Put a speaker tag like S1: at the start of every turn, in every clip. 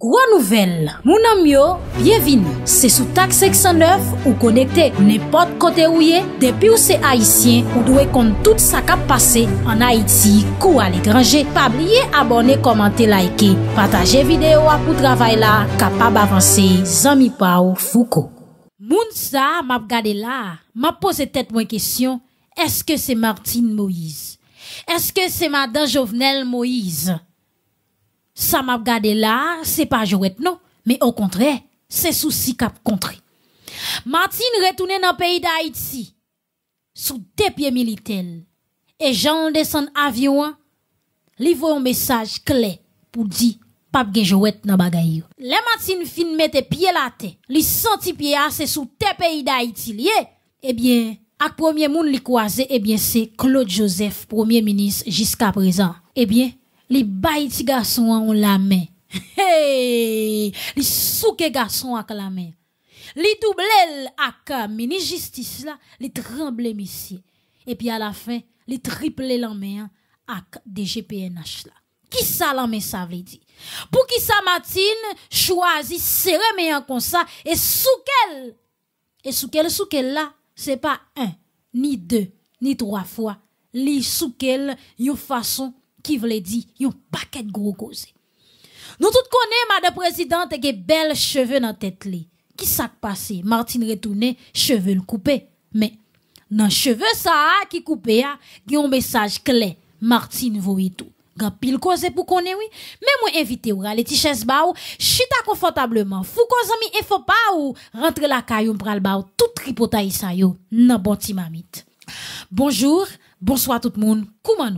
S1: Gwa nouvel, moun anmyo, byevini, se sou tak 609 ou konekte nepot kote ouye, depi ou se Haitien ou dwe kont tout sa kap pase an Haiti kou alekranje, pa blye abone komante laike, pataje videyo apou travay la, kapab avanse zami pa ou fouko. Moun sa, map gade la, map pose tet mwen kesyon, eske se Martin Moise? Eske se Mada Jovenel Moise? ça m'a regardé là, c'est pas jouet non, mais au contraire, c'est souci cap contre. Martine retourne dans le pays d'Haïti sous deux pieds militaires et Jean descend avion, livre un message clé pour dire pas gen jouet dans pays yo. Les Martine fin mette pied la terre, li senti pied c'est sous deux pays d'Haïti Eh bien, ak premier monde li croise eh bien c'est Claude Joseph, premier ministre jusqu'à présent. Eh bien, les bay garçons garçon la main. Hey! Li souke garçon ak la main. Li double ak euh, mini justice là, li tremble monsieur. Et puis à la fin, les triple la main ak DGPNH là. Qui ça la men sa vle di? pour ki sa matin, choisi serre et comme ça? et soukel, sous' souquel là, là c'est pas un, ni deux, ni trois fois. li souquel yon façon qui vle dit yon paket gros cause. Nous tout connaissons, madame présidente, ege bel cheve nan tête li. Ki k pase, Martine retoune, cheveux coupé. Mais nan cheveux sa ah, a ki coupé a, yon message clé. Martine voye tout. Gan pile koze pou konen oui? Même mwen invité ou rale tiches ba ou, chita confortablement. fou koz ami et ou, rentre la ou pral ba ou, tout tripota sa yo, nan bon ti mamit. Bonjour, bonsoir tout moun, Comment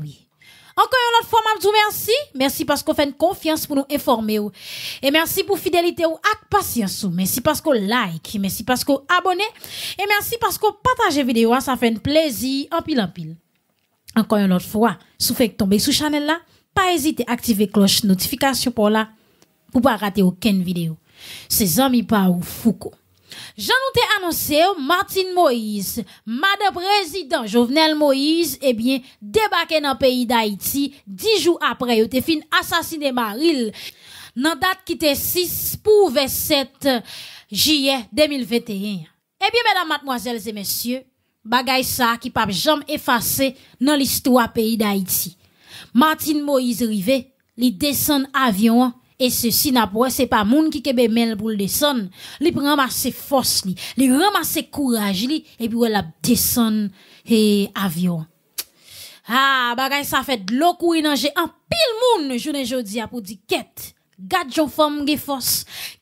S1: encore une autre fois, je vous merci. Merci parce qu'on fait une confiance pour nous informer. Et merci pour fidélité ou avec patience. Merci parce qu'on like. Merci parce qu'on abonnez, Et merci parce qu'on partage vidéo. Ça fait un plaisir en pile en pile. Encore une autre fois, si vous faites tomber sous channel là, pas hésiter à activer cloche notification pour là, pour pas rater aucune vidéo. C'est pas ou Foucault. Jean ai t'ai annoncé, Martin Moïse, Madame Président Jovenel Moïse, eh bien, débarqué dans le pays d'Haïti, dix jours après, il était assassiné Maril, dans date qui était 6 pour 27 juillet 2021. Eh bien, mesdames, mademoiselles et messieurs, bagay ça qui pas jamais effacé dans l'histoire pays d'Haïti. Martin Moïse arrivé, il descend avion, et ceci n'a pas, c'est pas moun qui kebe mel pour le descendre. Li ramasse force li, li ramasse courage li, et puis la descend et avion. Ah, bagay ça fait de l'eau nan j'ai un pile moun, journée jodi a pour dire quête. Gadjou fòm ge fòs,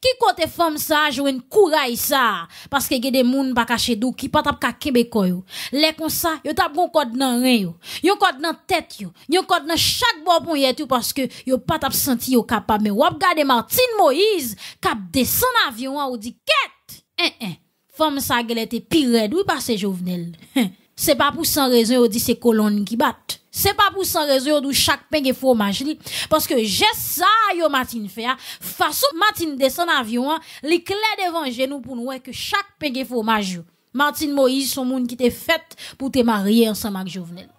S1: ki kote fòm sa a jwen kou ray sa, paske ge de moun baka chedou ki patap ka kebeko yo. Lè kon sa, yo tap kon kote nan ren yo, yo kote nan tèt yo, yo kote nan chak bo bon yetu paske yo patap senti yo kap pa me wap gade Martine Moïse, kap de san avyon an ou di ket! En eh, en, eh. fòm sa ge lete pi red wipa se jovenel. Se pa pou san rezon ou di se kolon ki bat. c'est pas pour sans raison d'où chaque pain est fromage Parce que j'ai ça, yo, Martine fait, façon Martine descend avion, hein, li clé devant genou pour nous, que chaque pain est fromage Moïse, son monde qui t'est fait pour te marier ensemble avec Jovenel.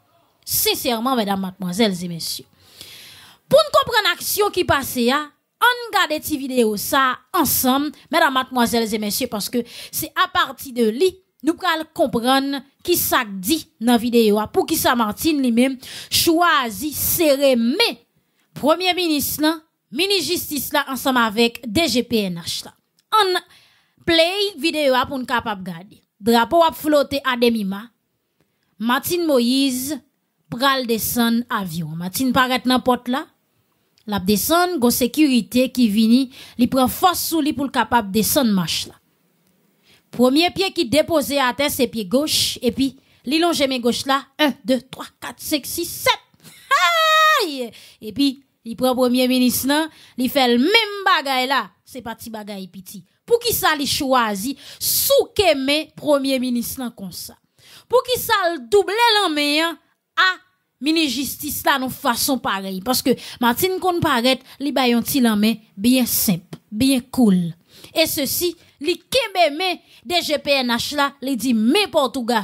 S1: Sincèrement, mesdames, mademoiselles et messieurs. Pour nous comprendre l'action qui passe, hein, on garde cette vidéo ça ensemble, mesdames, mademoiselles et messieurs, parce que c'est à partir de lui nous pral comprendre qui ça dit dans vidéo pour qui ça Martine lui-même choisi serrer mais premier ministre là ministre justice là ensemble avec DGPNH là on play vidéo pour nous capable garder drapeau a flotter à demi-ma Martine Moïse pral descendre avion Martine paraît dans porte là la descend go sécurité qui vini li prend force sous lui pour capable descendre marche là Premier pied qui déposait à terre, c'est pied gauche. Et puis, l'ilonge mes gauche là. 1, 2, 3, 4, 5, 6, 7. Et puis, il prend premier ministre là. Il fait le même bagay là. C'est parti bagay piti. Pour qui ça li choisi? Sous premier ministre là comme ça. Pour qui ça le double l'en hein, à mini justice là nous façon pareil parce que Martine qu'on paraît li bayon ti bien simple bien cool et ceci li kembe men GPNH la, li di men tout e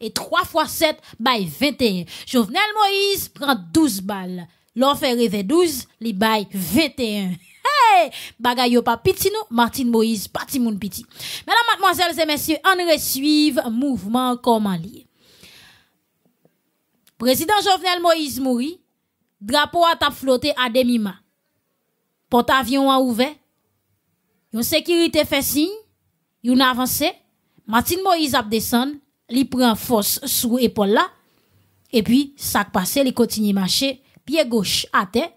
S1: Et 3 fois 7, bay 21. Jovenel Moïse prend 12 balles. L'offre rêve 12, li bay 21. Hey! Bagay yo pa piti nou, Martine Moïse, pati moun piti. Mesdames, mademoiselles et messieurs, on resuive mouvement comment lié. Président Jovenel Moïse mourit, drapeau a tap flotté à demi main Porte-avion a ouvert, Yon sécurité fait signe, yon avance, Martin Moïse a descend, li prend force sous épaule là. Et puis, ça passe, li continue marcher, pied gauche à terre.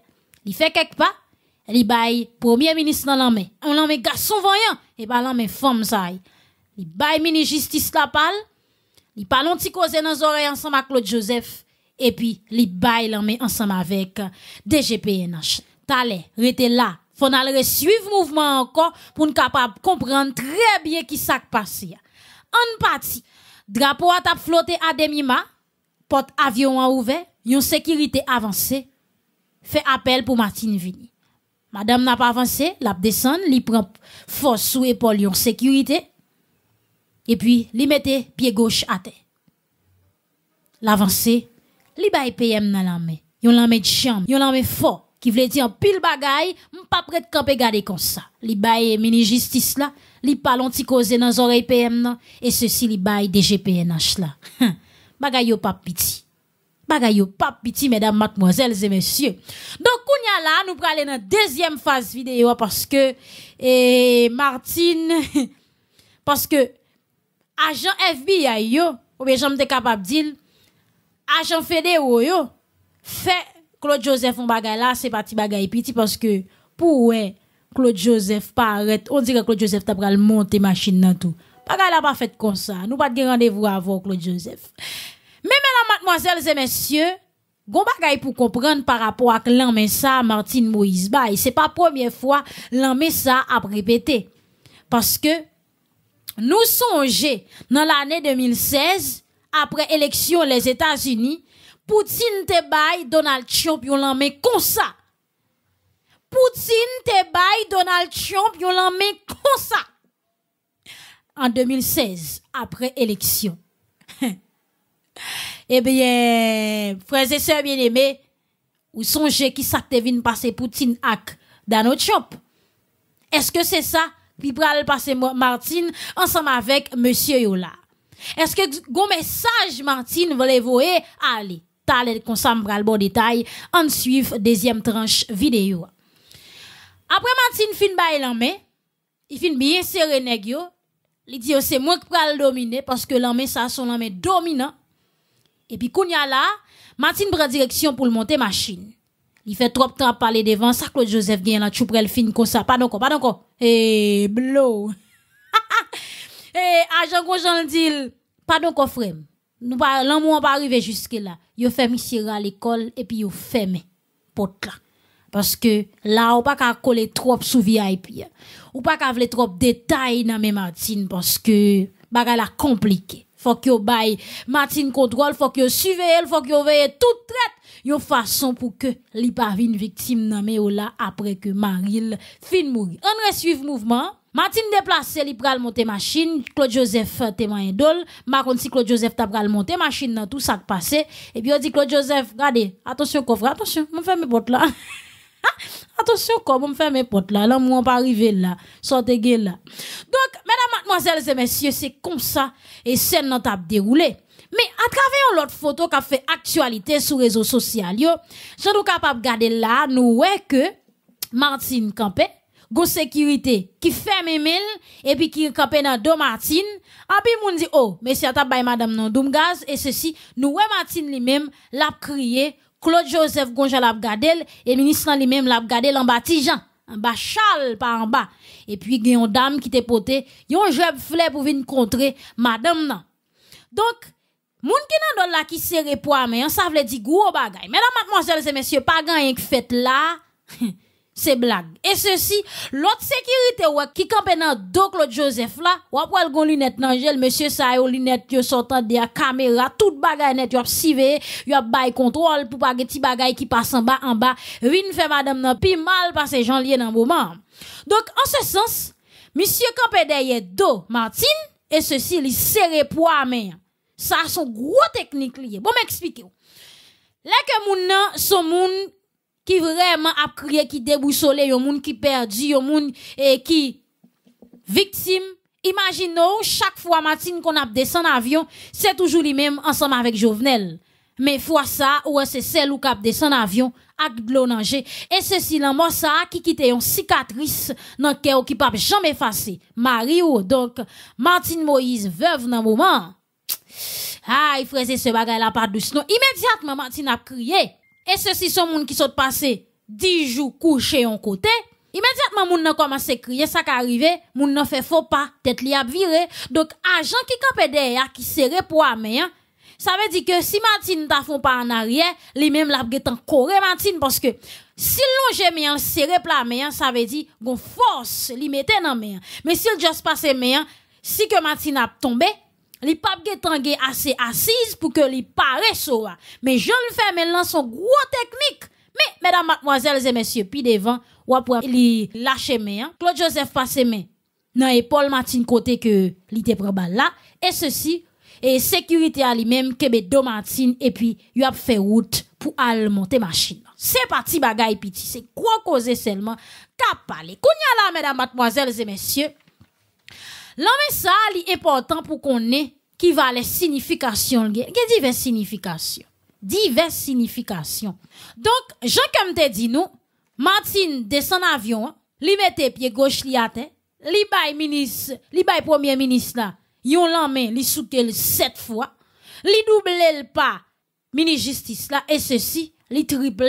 S1: Li fait quelques pas, li baille premier ministre dans main, On l'an garçon voyant, et pas l'an femme ça. Li baille mini justice la pal, Li palon ti cause dans oreilles ensemble avec Claude Joseph. Et puis, li baille l'an ensemble avec DGPNH. Tale, rete là, on allait suivre mouvement encore pour ne capable comprendre très bien qui s'est passé. En partie, drapeau a flotté à demi-mât, porte avion a ouvert, une sécurité avancée, fait appel pour Martine Vini. Madame n'a pas avancé, l'a descend. li prend force sous épaule la sécurité, et puis li le pied gauche à terre. L'avancée, li bay PM dans la main, yon la main de chambre, yon la main fort qui voulait dire en pile bagaille, pas prêt de camper garder comme ça. Li baille mini justice là, li parlent ti causer dans oreille PM nan, et e ceci li baille DGPNH là. Hum, bagaille yo pas piti. Bagaille yo pas piti mesdames, mademoiselles et messieurs. Donc kounya là, nous aller dans deuxième phase vidéo parce que et Martine parce que agent FBI yo, ou bien j'en capable dire agent fédéraux yo fait Claude Joseph on bagay c'est pas parti petit, parce que pour ouais Claude Joseph on on que Claude Joseph tap pral monte machine nan tout. Bagay pas fait comme ça. nous pas de rendez-vous avant Claude Joseph. Mais mesdames, mademoiselles et messieurs, on Gon par rapport à lan ça Martine Moïse Bay. pas première fois fwa ça a répété parce que nous songez dans l'année 2016, après élection les états unis Poutine te bail Donald Trump yon lan men kon Poutine te bail Donald Trump yon lan men kon En 2016, après élection. eh bien, frères et sœurs bien-aimés, ou songez qui ça te passer Poutine ak Donald Trump. Est-ce que c'est ça qui pral passer Martine ensemble avec monsieur Yola? Est-ce que gon message Martine voulait voyer aller? parler comme ça, le bon détail. En suivre deuxième tranche vidéo. Après Martin fin bail en mais, il fin bien serré nèg yo. Il dit oh, c'est moi qui pral dominer parce que l'homme ça son l'homme dominant. Et puis y a là, Martin prend direction pour le monter machine. Il fait trop de temps à parler devant ça Claude Joseph gagne la le fin comme ça. Pas quoi, pas quoi. Eh blow. Eh agent Gojan dit Pas quoi frère nous pas l'amour pas arrivé jusque là yo fait à l'école et puis yo fermé porte là parce que là on pas qu'à coller trop sous VIP ou pas qu'à vle trop détails dans mes Martine parce que baga la compliqué faut que bail Martine contrôle faut que elle, faut que veille tout traite une façon pour que li pas victime dans mes là après que Maril fin mourir on suivre mouvement Martine déplacé, il pral monter machine, Claude Joseph euh, témoin d'ol, ma si Claude Joseph t'a pral monter machine dans tout ça qui passait. et puis on dit Claude Joseph, regardez, attention coffre, attention, me mes potes là. attention coffre, me ferme mes potes là, là on pas arriver là, sortez là. Donc mesdames mademoiselles et messieurs, c'est comme ça et c'est notre déroulé. Mais à travers l'autre photo qui a fait actualité sur les réseaux sociaux, je suis capable de garder là, nous ouais que Martine Campé, go sécurité qui ferme mille et puis qui campé dans deux Martine en puis moun dit oh monsieur t'a bay madame non doum gaz et ceci nous ouais Martine lui-même l'a crié Claude Joseph Gonja l'a et ministre lui-même l'a regardé en Tijan en bas chal par en bas et puis il y a une dame qui t'est poté yon jeb fle pour venir contrer madame non donc Moun ki nan donne la ki serre po mais ça yon sa vle di gros bagay. Mesdames, mademoiselles et messieurs, pas gan yon faites là. c'est blague. Et ceci, l'autre sécurité ouais, qui campait dans dos Claude Joseph là, ou pral gon lunette le gel, monsieur ça, yo lunette yo sortant de la caméra, tout bagay net yo ap il yo ap bay contrôle pour pas petit bagay qui passe en bas en bas, vin fait madame nan pi mal parce que j'en lié dans moment. Donc en ce sens, monsieur campait derrière dos Martine et ceci serre serré poids main. Ça son gros technique lié. Bon m'expliquer. Là que moun son moun qui vraiment a crié, qui déboussolé, yon monde qui perdu, yon moun et qui victime. Imaginons, chaque fois Martine qu'on a descendu avion, c'est toujours lui-même ensemble avec Jovenel. Mais fois ça, ou c'est celle ou cap descend avion, avec de l'onanger. Et ceci, la moi, ça, qui quitte une cicatrice, dans cœur qui peut jamais effacer Marie ou, donc, Martine Moïse, veuve nan moment. Aïe, frère, ce bagay la pas douce. Non, immédiatement, Martine a crié. Et ceci sont moun qui sont passés 10 jours couchés en côté. Immédiatement, moun nan commence à crier, ça qui arrive, moun nan fait faux pas, tête li a viré. Donc, agent qui campait derrière, qui serré pour main, hein, ça veut dire que si Martine t'a font pas en arrière, lui-même l'a en coré Martine parce que si mis en serré pour main, hein, ça veut dire qu'on force li mette dans main. Mais s'il juste passe main, si que Martine a tombé, li pap sont assez assise pour que li pare soa. Mais je le fais, mais son gros technique. Mais, mesdames, mademoiselles et messieurs, puis devant, ou après, li lâche main. Hein. Claude Joseph passe main. Nan, et Paul Martin côté que li te là. Et ceci, et sécurité à lui-même, que mes deux Martin, et puis, y a fait route pour aller monter machine. C'est parti, bagaille, piti. C'est quoi causer seulement? Kapale. Kounya là, mesdames, mademoiselles et messieurs. L'homme ça, est important pour qu'on ait qui va les significations. Il y a diverses significations. Diverses significations. Donc, Jean comme te dit nous, Martine descend avion, li mette pied gauche li a li ministre, li premier ministre là, yon l'anmen li le sept fois, li double le pas ministre justice là et ceci li triple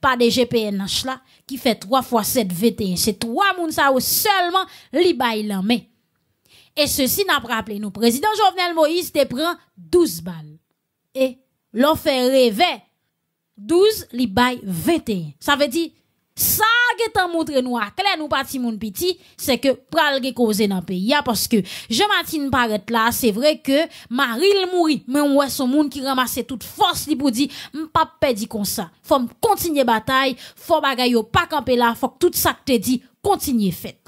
S1: par des GPNH là qui fait trois fois 7 21. C'est trois moun ça seulement li bay et ceci n'a pas rappelé nous. Président Jovenel Moïse te prend 12 balles. Et l'on fait rêver 12, li baille 21. Ça veut dire, ça qui t'a montré nous à clair, nous parti mon petit, c'est que pral ge cause dans pays, parce que je martin paraît là, c'est vrai que Marie mourit, mais on voit son monde qui ramasse toute force li pour dire, pas perdre comme ça. Faut continuer bataille, faut bagay pas camper là, faut que tout ça que te dit, continue fait.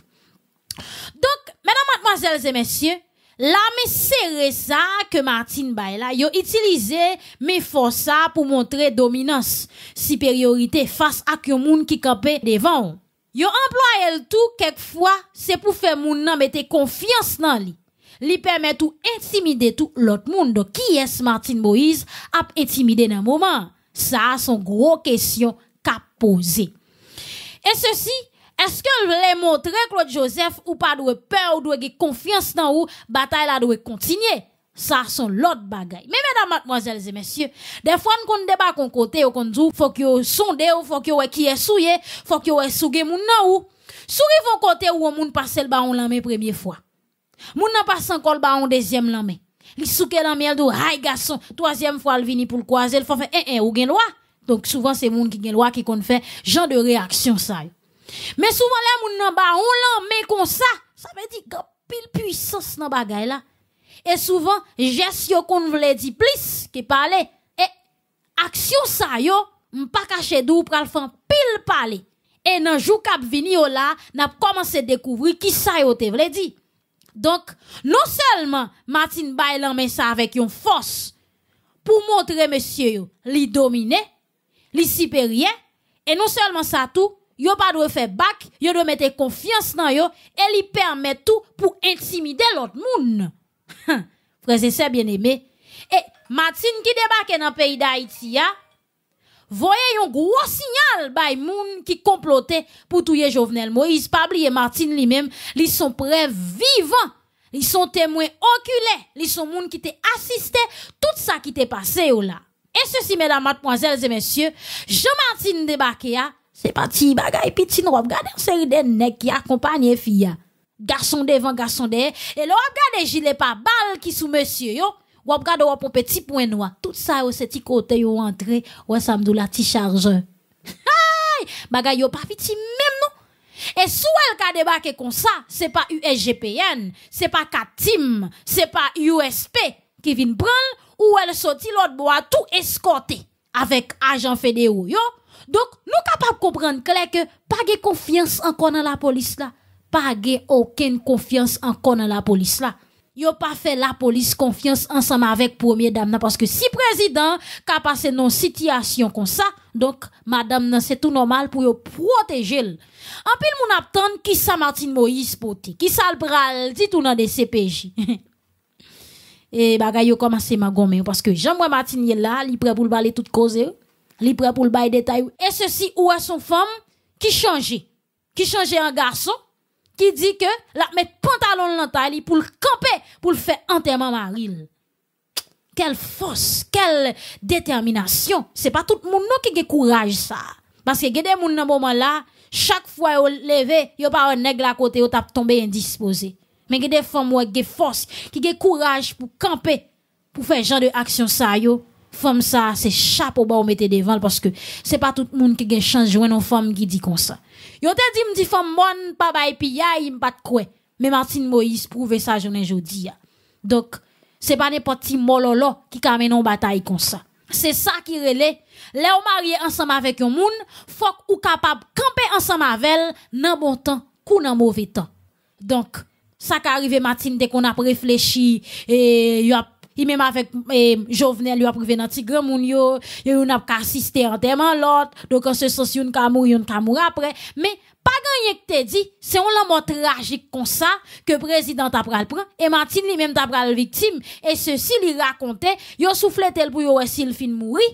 S1: Donc, mesdames, mademoiselles et messieurs, L'armée c'est ça que Martine Baila, yo utilisé mes forces pour montrer dominance, supériorité face à quelqu'un monde qui campait devant. Yo employé elle tout quelquefois, c'est pour faire moun nan mette confiance dans lui. Li permet tout intimider tout l'autre monde. Donc, qui est Martine Moïse a intimidé dans moment? Ça, son gros question qu'a poser Et ceci, est-ce que vous voulez montrer Claude Joseph ou pas de peur ou de confiance dans vous, bataille la doit continuer? Ça, sont l'autre bagaille. Mais mesdames, mademoiselles et messieurs, des fois, on ne débat qu'on côté ou qu'on dit, faut qu'il sonde ou faut ait qui est souillé, faut qu'il ait souillé moun nan ou. Souris vont côté ou on moun passe le baron la première fois. Moun n'a pas encore le baron deuxième la main. Li souke la miel dou, aïe garçon, troisième fois le vient pour le croiser, il faut faire un, un ou gen loi. Donc, souvent, c'est moun qui gen qui qu'on fait, genre de réaction ça. Mais souvent, les gens nan ba, on comme ça. Ça veut dire que pile puissance nan bagay là. Et souvent, geste yo qu'on voulait dire plus que parler. Et action ça yo, pas caché dou pral fan pile parler. Et nan jou kap vini yo là, n'a commencé découvrir qui ça yo te voulait dire. Donc, non seulement Martin a met ça avec une force pour montrer monsieur yo, li dominé, li supérieur, et non seulement ça tout, yo pas doit faire bac, yo doit mettre confiance nan yo et li permet tout pour intimider l'autre monde. Frères et sœurs bien-aimés, et Martine qui débarque dans le pays d'Haïti voyez un gros signal bay moun qui complotait pour tuer Jovenel Moïse, pas et Martine lui-même, ils sont prêts vivants. Ils sont témoins oculés. ils sont moun qui t'ont assisté tout ça qui t'est passé là. Et ceci mesdames, mademoiselles et messieurs, Jean-Martine débarqué c'est pas petit bagay, petit nous regarde une série de nek qui accompagne fille. Garçon devant, garçon derrière. Et là, regarde gilet gilets pas balles qui sous monsieur, yo. Ou regarde ou petit point noir. Tout ça, ou ti côté, ou entré, ou ça la petit chargeur. Bagay, yo pas petit même, non? Et si elle a débarqué comme ça, c'est pas USGPN, c'est pas Katim, c'est pas USP qui vient prendre, ou elle soti l'autre bois tout escorté avec agent fédéral yo. Donc, nous capables de comprendre que pas de confiance encore dans la police là. Pas de aucune confiance encore dans la police là. Yo pas fait la police confiance ensemble avec premier dame parce que si président ka passé une situation comme ça donc madame c'est tout normal pour protéger En pile mon attend qui ça Martin Moïse poti qui ça le bral dit tout dans des CPJ. Et eh, bagay yo commencé ma gomme parce que Jean-Moi est là, il prêt pour parler toute cause li pour le bail détail. Et ceci ou à son femme qui changeait, qui change en garçon, qui dit que la mettre pantalon l'entaille pour le camper, pour le faire enterrement maril. Quelle force, quelle détermination. C'est pas tout le monde qui a courage ça. Parce que des gens dans moment là, chaque fois yon ne yon pas un nègre à côté, ils tap tombé indisposé. Mais il y a des femmes qui force, qui a courage pour camper, pour faire genre de action ça yo femme ça, c'est chapeau bas, on mettait devant, parce que c'est pas tout le monde qui a chance de une femme qui dit comme ça. Yon te dit, dit femme bonne, pas bail pas de quoi. Mais Martine Moïse prouve ça, journée. aujourd'hui Donc, c'est pas n'importe qui mololo qui amène en bataille comme ça. C'est ça qui relève. Les mariés ensemble avec un monde, faut ou capable camper ensemble avec elle, dans bon temps, ou dans mauvais temps. Donc, ça qui arrive Martine dès qu'on a réfléchi et y il même avec eh, Jovenel lui a privé dans Tigre moun yo il en a pas assisté entièrement l'autre donc en ce sens une camour une camour après mais pas grand-chose que t'a dit c'est on la mort tragique comme ça que président t'a pral et Martine lui même t'a la victime et ceci lui racontait yo soufflé tel pour aussi s'il fin mourir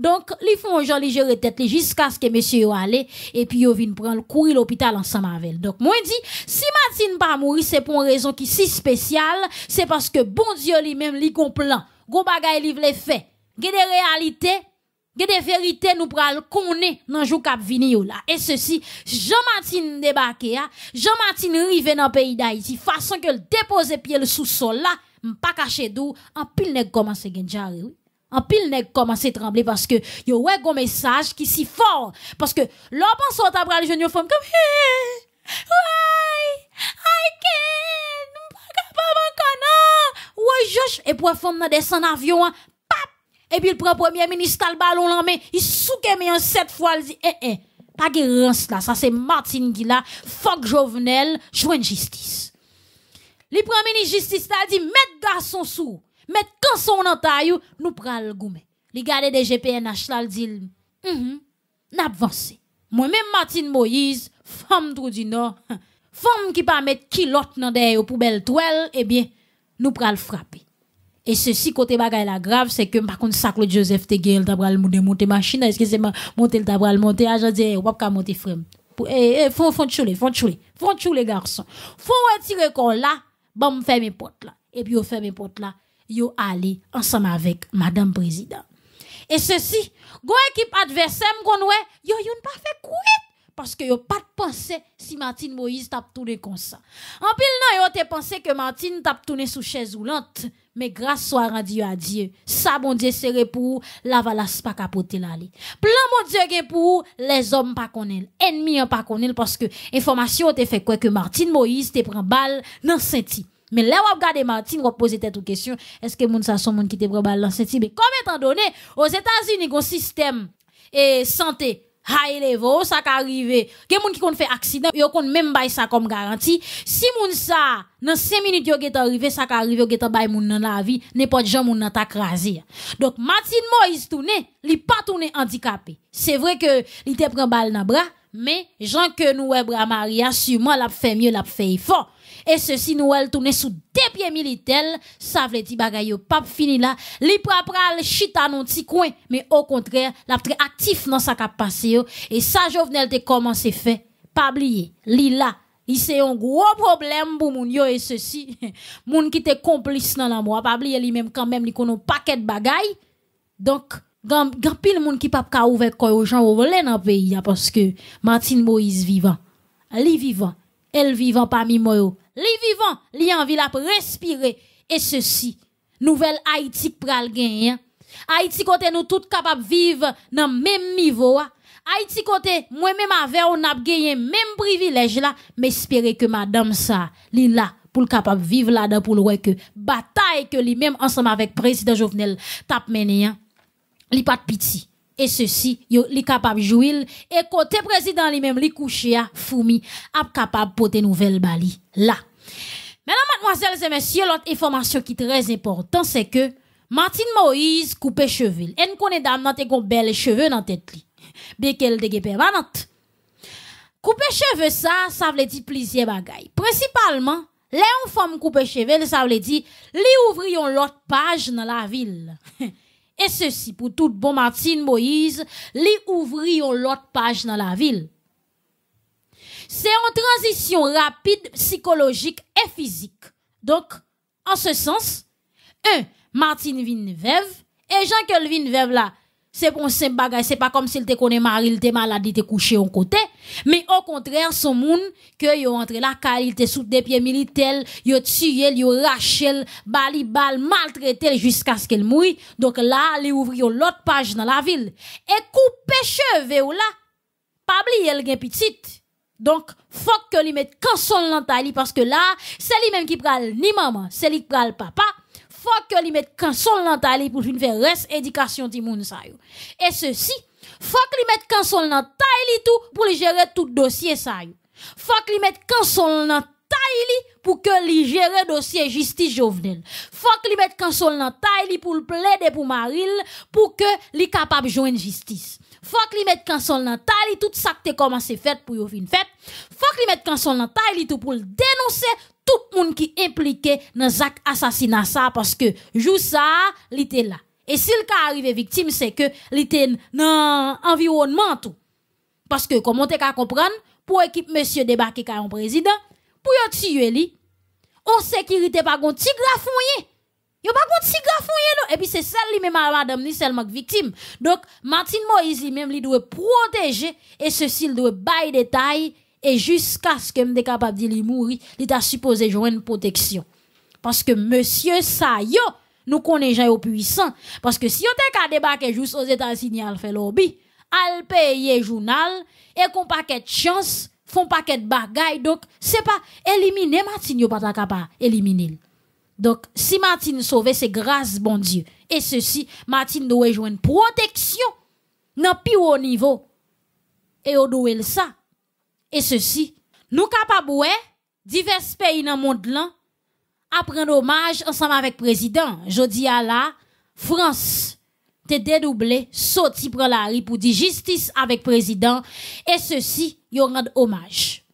S1: donc, ils font joli ils de tête jusqu'à ce que monsieur soit et puis ils viennent prendre courir l'hôpital ensemble avec Donc, moi, dis, si Martine pas mourir, c'est pour une raison qui est si spéciale, c'est parce que bon Dieu lui-même, lui gon plan, gon bagay li vle fait. a des réalités, a des vérités nous pral connaître dans jour cap venir là. Et ceci, jean martine débarqué hein. jean Martine arrive dans le pays d'Haïti, façon que le déposer pied le sous-sol là, pas caché d'où, en pile nèg commence à oui. En pile nèg commencé à trembler parce que yo ouais un message qui si fort parce que l'on pense t'a pral jeune femme comme hey, why I can pas ouais Josh et pour femme dans descend avion hein. pap et puis il prend premier ministre le ballon il souke mais en sept fois il dit eh eh pas de rance là ça c'est Martin qui là fuck Jovenel joindre justice le premier ministre justice a dit mettre garçon sous mais quand son nan tayou, nous le goume. Li gade de GPNH là, dit, hum hum, n'avance. Moi-même, Martine Moïse, femme trou du Nord, femme qui pas mettre kilote nan pou poubelle toile, eh bien, nous le frapper. Et ceci, côté bagaille la grave, c'est que par contre, ça, Claude Joseph Tegel, ta pral monter machine, est-ce que c'est monter, ta pral monter, il ah, j'en dis, eh, wap ka monter frère. Eh, eh, font, font choule, font choule, font choule, garçon. Font retirer kon là, bam, ferme porte là. Et puis, on ferme porte là yo aller ensemble avec madame président. Et ceci, go équipe adversaire m'konwe, yo yon pas fait quoi? parce que yo pas pensé si Martine Moïse tape tourné comme ça. En pile nan yo te pensé que Martine tape tourné sous chaise roulante, mais grâce soit rendu à Dieu. Ça bon Dieu serait pour la valasse pas capoter l'aller. Plan mon Dieu gen pour les hommes pas connait ennemis pas konel, parce que information te fait quoi que Martine Moïse te prend balle dans senti. Mais là, on regarde Martin, on pose tête aux questions. Est-ce que moun sa son moun qui te prend balle Mais comme étant donné, aux États-Unis, un système et santé high level, ça qui arrive. Gen moun qui kon fait accident, yo kon même bay ça comme garantie. Si moun sa, dans 5 minutes yo get arrivé, ça qui arrive, yo get bay moun dans la vie, n'importe jan moun nan ta krasi. Donc, Martine Moïse tourné, li pas tourné handicapé. C'est vrai que il te prend balle dans bras, mais, gens que nous, Ebra Maria, sûrement, l'a fait mieux, l'a fait fort. Et ceci nous elle tourner sous deux pieds militaires, ça veut dire bagaille pas fini là, li pral chita non petit coin, mais au contraire, l'a très actif dans sa capacité. et ça Jovenel te commencé fait. Pas oublier, li là c'est un gros problème pour moun yo et ceci. moun qui te complice dans la mort. Pas oublier lui même quand même, li un paquet de bagaille. Donc, gan, pile moun qui pas ka ouvert koy aux gens volé dans pays parce que Martine Moïse vivant. elle vivant. Elle vivant parmi moi les vivants, li en ville respirer. Et ceci, nouvelle Haïti pral quelqu'un. Hein. Haïti côté nous toutes capables vivre dans même niveau. Hein. Haïti côté moi-même avec on a même privilège là, mais espérer que madame ça, li là pour le capable vivre là-dedans pour le que bataille que li même ensemble avec président Jovenel tap mené hein. li pas de pitié et ceci li capable jouer et côté président li même li couché à fourmi a capable porter nouvelle bali là Mesdames, mademoiselles et messieurs, l'autre information qui est très importante, c'est que Martine Moïse coupe cheveux. Elle connaît dame qui belle gon cheveux dans tête Bien qu'elle de permanente. Coupe cheveux ça, ça veut dire plusieurs bagailles. Principalement, les femmes coupe cheveux, ça veut dire les ouvrent l'autre page dans la ville. et ceci pour toute bonne Martine Moïse, les ouvrent l'autre page dans la ville. C'est en transition rapide psychologique et physique. Donc, en ce sens, un, Martine Vinveve et Jean-Claude Vinveve là, c'est pour un bagage, c'est pas comme s'il te connaît mari, il te malade, il était couché en côté, mais au contraire, son monde que est entre là car il était sous des pieds militaires, a tué, yo raché, bali bal, maltraité jusqu'à ce qu'elle mouille. Donc là, il ouvrit l'autre page dans la ville et couper cheveux ou là. Pas oublier le petite donc, faut que lui mette dans l'antali parce que là, c'est lui-même qui pral ni maman, c'est lui qui pral papa. Faut que lui mette dans l'antali pour lui faire reste éducation du monde ça yo. Et ceci, faut que lui mette dans l'antali tout pour lui gérer tout dossier ça yo. Faut que lui mette dans l'antali pour que lui gère dossier justice jovenel. Faut que lui mette dans l'antali pour le plaider pour Maril pour que lui capable joindre justice faut qu'il mette cancel dans taille tout ça que t'es commencé fait pour yo fin fait faut qu'il mette cancel dans taille tout pour dénoncer tout le monde qui impliqué dans zak assassinat ça parce que jou ça il était là et s'il cas arrive victime c'est que il était dans environnement tout parce que comme on t'a comprendre pour équipe monsieur débarquer un président pour yo tuer lui on sécurité pas gon tigre fouillé Yo pas contre si grave et puis c'est celle lui même madame ni seulement victime. Donc Martin Moïse lui même lui doit protéger et ceci il doit bail détail et jusqu'à ce que m'dé capable de lui mourir, il t'a supposé une protection. Parce que monsieur ça yo nous connaît gens puissant. parce que si on était débarqué juste aux États-Unis à faire lobby, al payer journal et qu'on paquet chance, font paquet bagaille donc c'est pas éliminer Martin, yo pas capable éliminer. Donc, si Martine sauvait, c'est grâce, bon Dieu. Et ceci, Martine doit jouer une protection dans plus haut niveau. Et on doit ça. Et ceci, nous capables, divers pays dans le monde là, à prendre hommage ensemble avec le président. Jodi à la France te dédoublé, sauté pour la rue pour dire justice avec le président. Et ceci, ils rend hommage.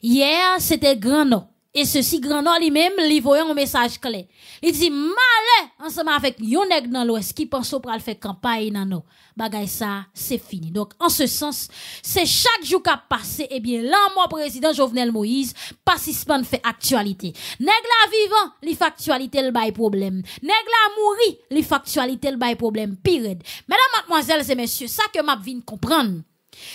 S1: Hier, c'était grand nom. Et ceci, grand nom lui-même, lui voyait un message clé. Il dit, malais, ensemble avec nèg dans l'Ouest, qui pense au pral faire campagne dans nous. Bagay ça, c'est fini. Donc, en ce sens, c'est chaque jour qu'a passé, eh bien, l'amour président Jovenel Moïse, pas span fait actualité. Nèg la vivant, li factualité le bail problème. Nèg la mouri, li factualité le bail problème. Pire. Mesdames, mademoiselles et messieurs, ça que m'a vint comprendre.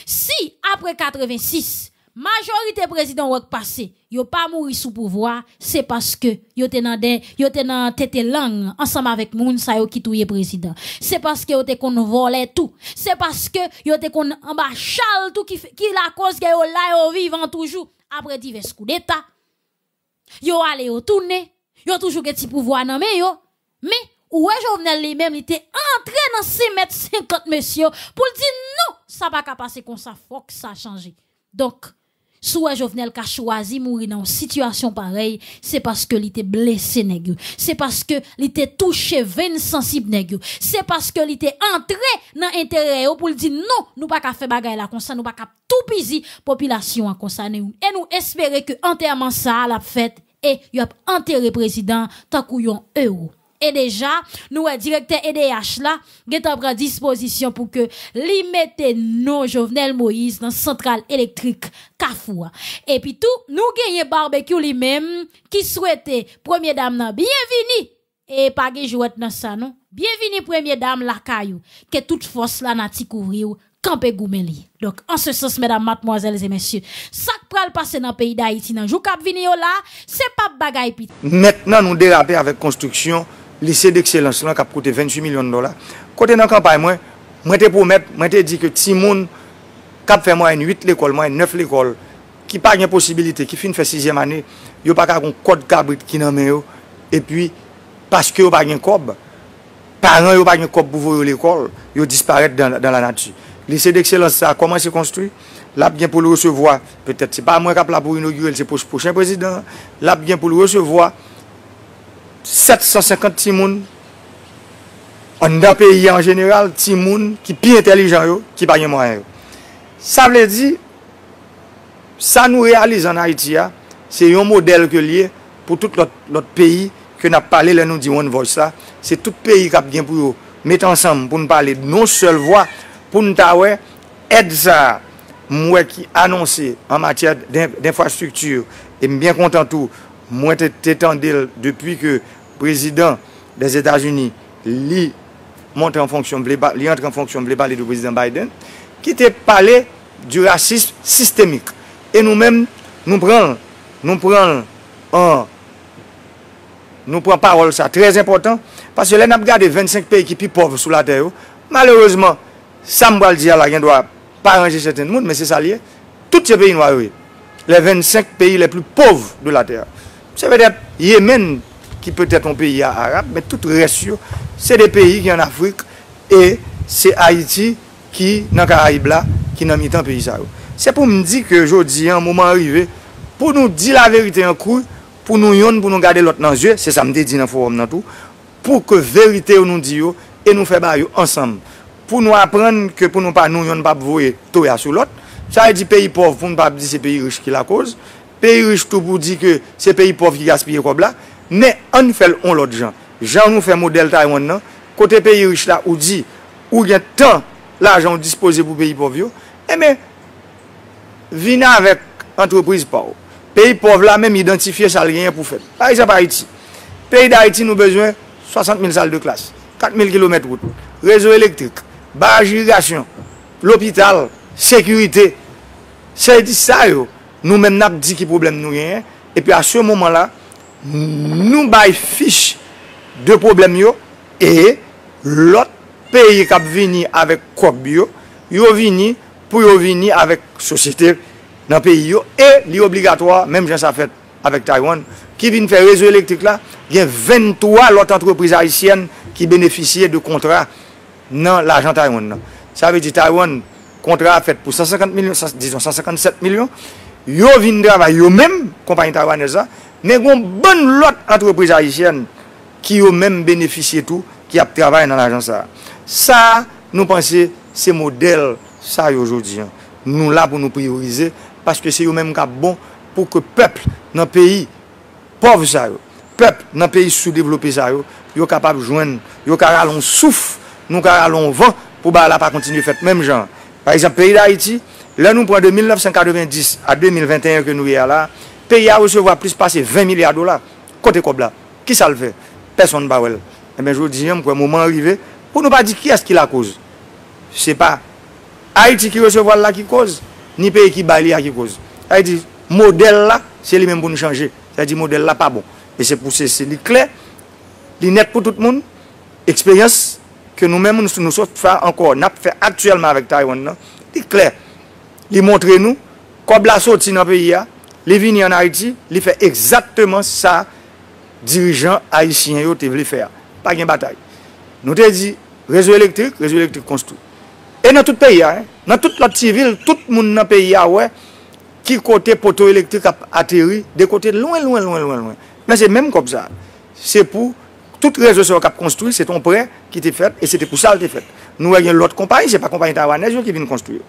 S1: Si, après 86, majorité président wak passé, yo pas mouri sous pouvoir, c'est parce que yo te nan yo te tete lang, ensemble avec moun sa yo touye président. C'est parce que yo te kon volé tout. C'est parce que yo te kon chal tout qui, la cause que yo la yo vivant toujours après divers coup d'état. Yo allé yo tourner, yo toujours petit pouvoir nan mais yo. Mais ouais Jovenel lui-même il était entré dans 6 mètres 50 monsieur pour dire non, ça pas passer comme ça, faut que ça change. Donc soit Jovenel qui a choisi mourir dans une situation pareille, c'est parce que était blessé nèg C'est parce que était touché veine sensible nèg C'est parce que était entré dans intérêt pour le dire non, nous pas qu'à faire bagaille là comme ça, nous pas qu'à tout pizi population ça Et nous espérer que enterrement ça la fête et y a enterré président tant qu'on euro et déjà, nous, euh, directeur EDH là, est en disposition pour que li mette nos Jovenel Moïse dans centrale électrique Kafoua. Et puis tout, nous gagnons barbecue lui-même, qui souhaitait, eh, première dame, bienvenue et pas de jouet dans ça, non? Bienvenue, première dame, la caillou, que toute force là n'a ti couvrir, campé goumeli. Donc, en ce sens, mesdames, mademoiselles et messieurs, ça pral passer dans le pays d'Haïti, dans le jour là, c'est pas bagaille
S2: Maintenant, nous déraper avec construction, Lise d'excellence lan kap kote 28 milyon dola. Kote nan kampay mwen, mwen te pomep, mwen te di ke ti moun kap fè mwen 8 l'ekol, mwen 9 l'ekol, ki pa gen posibilite, ki fin fè 6è manè, yo pa ka kon kote kabrit ki nan mè yo, e pi, paske yo pa gen kob, paran yo pa gen kob pou vore l'ekol, yo disparet dan la natu. Lise d'excellence sa, koman se konstru? Lap gen pou l'o se vwa, petèt se pa mwen kap la pou inaugurel se pochèn prezident, lap gen pou l'o se vwa, 750 timoun an da peyi an jeneral timoun ki pi intelijan yo ki pa yon mwen yo sa vle di sa nou realize an Haiti ya se yon model ke liye pou tout lot peyi ke na pale lè nou di yon voj sa se tout peyi kap gen pou yo met ansam pou nou pale nou sel vwa pou nou tawe ed sa mwen ki anonsi an matyè d'infrastruktur e mwen kontantou Mwen te tetan del depwi ke prezident des Etats-Unis li entre en fonksyon ble bali do prezident Biden, ki te pale du rasis sistemik. E nou men nou pran parol sa trez important, pasye lè nap gade 25 peyi ki pi pov sou la tè yo, malerouzman, sa mwal di ala gen do a paranje chetèn moun, mwen se sa liye, tout se peyi nou a ouye, lè 25 peyi lè pi pov sou la tè yo. Se vede, Yemen ki pwete ton peyi ya Arab, me tout resyo, se de peyi ki an Afrik, e se Haiti ki nan Karaybla, ki nan Mitan peyi sa yo. Se pou mdi ke jodi, an mouman rive, pou nou di la verite an kou, pou nou yon pou nou gade lot nan zye, se sa mde di nan forum nan tou, pou ke verite ou nou di yo, e nou feba yo ansam. Pou nou apren ke pou nou pa nou yon pa pwoye toya sou lot, sa e di peyi pov pou nou pa pwoye se peyi riche ki la koz, peyi riche tou pou di ke se peyi pov ki gaspike kob la, ne an fèl on lòt jan. Jan nou fèm ou delta yon nan, kote peyi riche la ou di, ou gen tan l'ajan ou dispose pou peyi pov yo, e eh, men, vina avèk antropriz pa ou. Peyi pov la mèm identifye sal genyen pou fèm. Par exemple, Haiti. Peyi d'Haïti nou bezwen 60.000 sal de klas, 4.000 km route, rezo elektrik, barjivigasyon, l'opital, sekurite, se di sa yo. Nou men nap di ki problem nou genye. E pi a sou mouman la, nou bay fich de problem yo. E lot peyi kap vini avek korb yo. Yo vini pou yo vini avek sosyete nan peyi yo. E li obligatoa, menm gen sa fèt avek Taiwan, ki vin fè rezo elektrik la, gen 23 lot antropriz haisyen ki beneficye de kontra nan l'agent Taiwan nan. Sa ve di Taiwan kontra fèt pou 157 milyon, yo vin dravay yo men, kompanyi tarwa ne zan, ne goun bon lot antropriza Haitien, ki yo men benefisye tou, ki ap travay nan l'agen sa. Sa, nou pense, se model, sa yo jodi. Nou la pou nou priorize, paske se yo men kap bon, pou ke pepl nan peyi, pov sa yo, pepl nan peyi sou devlopi sa yo, yo kapab jwen, yo karalon souf, nou karalon van, pou ba la pa kontinu fèt. Par exemple, peyi d'Haiti, Le nou pou an de 1990 a 2021 ke nou ya la, pe ya recevo a plus pase 20 milyard dola, kote kob la. Ki sa le fe? Personne ba wel. E eh ben, je vous dis, yon mou moment arrive, pou nou pa di ki a skil a kouze. Se pa. Haiti ki recevo a la ki kouze, ni pe ekibay li a ki kouze. Haiti, model la, se li menm pou nou chanje. Se di model la pa bon. E se pou se se li kler, li net pou tout moun, eksperyans, ke nou menm nou sa fwa anko, na pfe aktuelman vek Taiwan nan, li kler. Li montre nou, kob laso ti nan peyi ya, li vini an Haiti, li fe exaktman sa dirijan Haitien yo te vli fe a. Pa gen batay. Nou te di, rezo elektrik, rezo elektrik konstou. E nan tout peyi ya, nan tout lot ti vil, tout moun nan peyi ya we, ki kote poto elektrik ap ateri, de kote louen, louen, louen, louen, louen. Men se menm kob sa. Se pou, tout rezo so kap konstou, se ton pre, ki te fet, e se te pou sal te fet. Nou we gen lot kompany, se pa kompany ta wane, se yo ki vin konstou yo.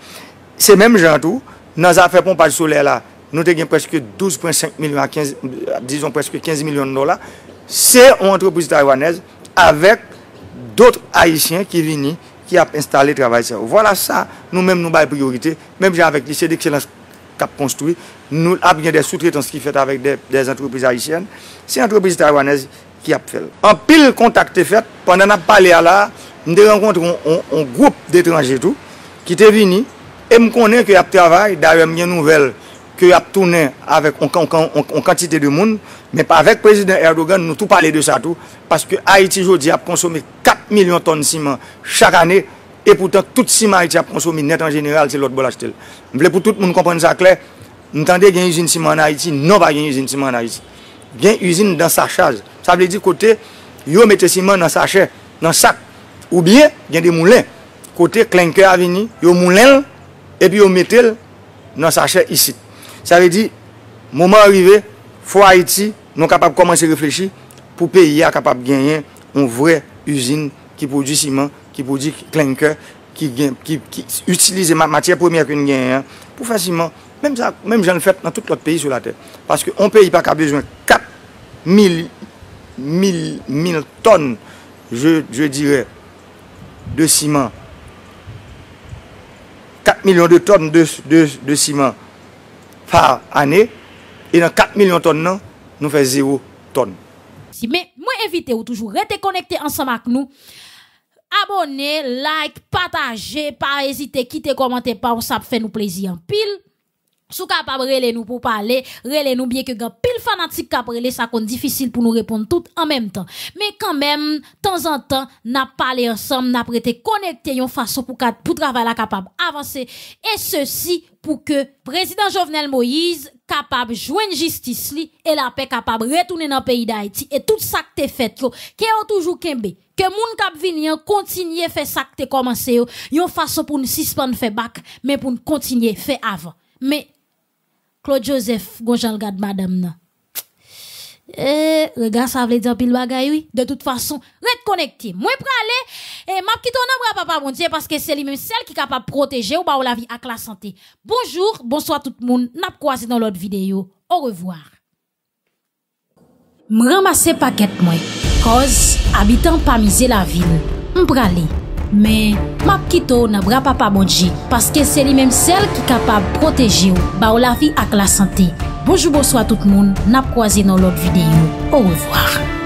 S2: Se menm jan tou, nan zafè pompaj solè la, nou te gen preske 12.5 milyon a 15 milyon dola, se an antropozit aywanez avèk dotre ayisyen ki vini ki ap installe travay sa. Vola sa, nou menm nou bay priorite, menm jan avèk li, se dikselan kap konstoui, nou ap gen de soutretans ki fèt avèk de antropozit ayisyen, se antropozit aywanez ki ap fèl. An pil kontakte fèt, pandan ap pale ala, nou de renkontre an goup detranje tou, ki te vini, E m konen ki ap travay, da rem gen nouvel, ki ap tounen avek on kantite de moun, me pa avek prezident Erdogan nou tou pale de sa tou, paske Haiti jodi ap konsome 4 milyon ton siman chak ane, e poutan tout siman Haiti ap konsome net an general se lot bolach tel. M vle pou tout moun kompren sa kler, m tende gen usine siman en Haiti, nou va gen usine siman en Haiti. Gen usine dans sa chaze, sa vle di kote, yo mette siman dans sa chè, dans sa k, ou bie, gen de moulin, kote, klenke avini, yo moulin l, epi ou metel nan sache isi. Sa re di, mouman arive, fwa Haiti nan kapap komanse reflechi, pou peyi a kapap genyen ou vre usine ki poudi siman, ki poudi klenke, ki utilize matyè premier kwen genyen, pou fasyman, menm jan fèt nan tout lot peyi sou la tè. Paske ou peyi pa ka bejwen 4.000 ton, je dirè, de siman, 4 millions de tonnes de, de, de ciment par année. Et dans 4 millions de tonnes, nous faisons 0 tonnes.
S1: Si, mais moi, invité ou toujours restez connecté ensemble avec nous. Abonnez, like, partagez, pas hésiter, quitter, commenter, pas, ça fait nous plaisir pile sou capable rele nous pour parler, nous bien que grand pile fanatique cap rele ça compte difficile pour nous répondre tout en même temps. Mais quand même, temps en temps, n'a parlons ensemble, n'a prêté connecté yon façon pour pour travailler capable avancer et ceci pour que président Jovenel Moïse capable joindre justice li et la paix capable retourner dans le pays d'Haïti et tout ça que t'es fait yo qui toujours kembe que moun kap vini continuer faire ça que t'es commencé yo, yon façon pour nous suspendre fait back mais pour nous continuer faire avant. Mais Claude Joseph, Gonjan regarde madame eh, regarde ça veut dire pile bagay oui. De toute façon, reste connecté. Moi pralé et eh, m'a quitté ton papa bon Dieu parce que c'est lui-même celle qui capable protéger ou ba la vie avec la santé. Bonjour, bonsoir tout le monde. N'a croisé dans l'autre vidéo. Au revoir. M'ramasser paquet moi. Cause habitant pas la ville. M'pralé. Men, map kito nan bra pa pa bodji, paske se li menm sel ki kapab proteji ou, ba ou la vi ak la sante. Bojou bojou a tout moun, nan proazi nan lot videyo. Ou revoar.